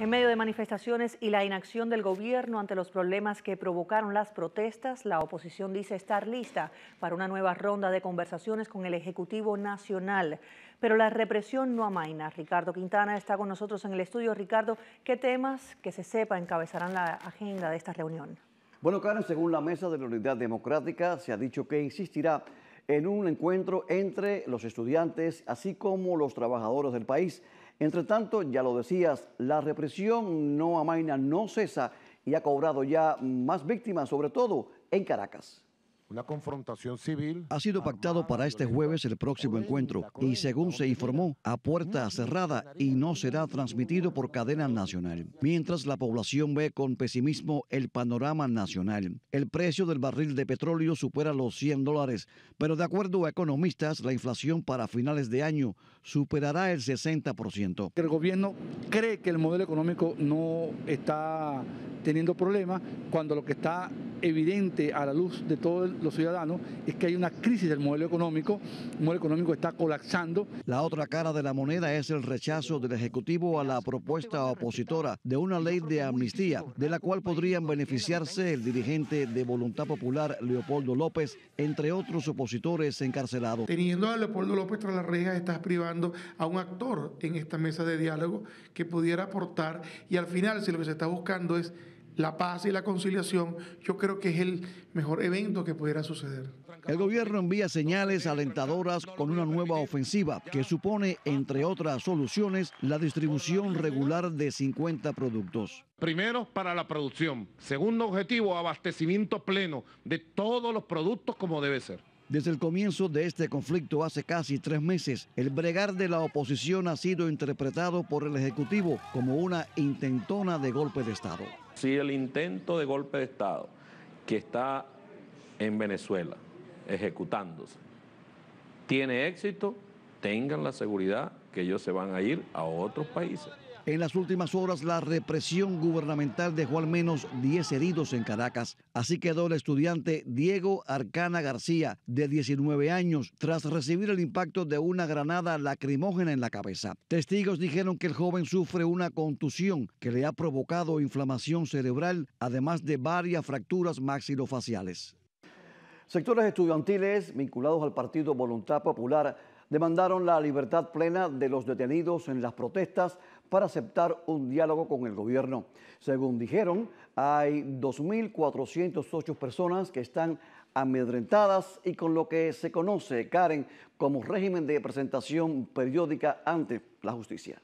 En medio de manifestaciones y la inacción del gobierno ante los problemas que provocaron las protestas, la oposición dice estar lista para una nueva ronda de conversaciones con el Ejecutivo Nacional. Pero la represión no amaina. Ricardo Quintana está con nosotros en el estudio. Ricardo, ¿qué temas que se sepa encabezarán la agenda de esta reunión? Bueno, Karen, según la Mesa de la Unidad Democrática, se ha dicho que insistirá en un encuentro entre los estudiantes, así como los trabajadores del país entre tanto, ya lo decías, la represión no amaina, no cesa y ha cobrado ya más víctimas, sobre todo en Caracas una confrontación civil. Ha sido pactado para este jueves el próximo encuentro y según se informó, a puerta cerrada y no será transmitido por cadena nacional. Mientras la población ve con pesimismo el panorama nacional, el precio del barril de petróleo supera los 100 dólares, pero de acuerdo a economistas, la inflación para finales de año superará el 60%. El gobierno cree que el modelo económico no está teniendo problemas cuando lo que está evidente a la luz de todo el los ciudadanos es que hay una crisis del modelo económico, el modelo económico está colapsando. La otra cara de la moneda es el rechazo del Ejecutivo a la propuesta opositora de una ley de amnistía, de la cual podrían beneficiarse el dirigente de Voluntad Popular, Leopoldo López, entre otros opositores encarcelados. Teniendo a Leopoldo López tras las rejas, estás privando a un actor en esta mesa de diálogo que pudiera aportar y al final si lo que se está buscando es la paz y la conciliación, yo creo que es el mejor evento que pudiera suceder. El gobierno envía señales alentadoras con una nueva ofensiva que supone, entre otras soluciones, la distribución regular de 50 productos. Primero, para la producción. Segundo objetivo, abastecimiento pleno de todos los productos como debe ser. Desde el comienzo de este conflicto hace casi tres meses, el bregar de la oposición ha sido interpretado por el Ejecutivo como una intentona de golpe de Estado. Si el intento de golpe de Estado que está en Venezuela ejecutándose tiene éxito, tengan la seguridad que ellos se van a ir a otros países. En las últimas horas, la represión gubernamental dejó al menos 10 heridos en Caracas. Así quedó el estudiante Diego Arcana García, de 19 años, tras recibir el impacto de una granada lacrimógena en la cabeza. Testigos dijeron que el joven sufre una contusión que le ha provocado inflamación cerebral, además de varias fracturas maxilofaciales. Sectores estudiantiles vinculados al Partido Voluntad Popular demandaron la libertad plena de los detenidos en las protestas para aceptar un diálogo con el gobierno. Según dijeron, hay 2.408 personas que están amedrentadas y con lo que se conoce, Karen, como régimen de presentación periódica ante la justicia.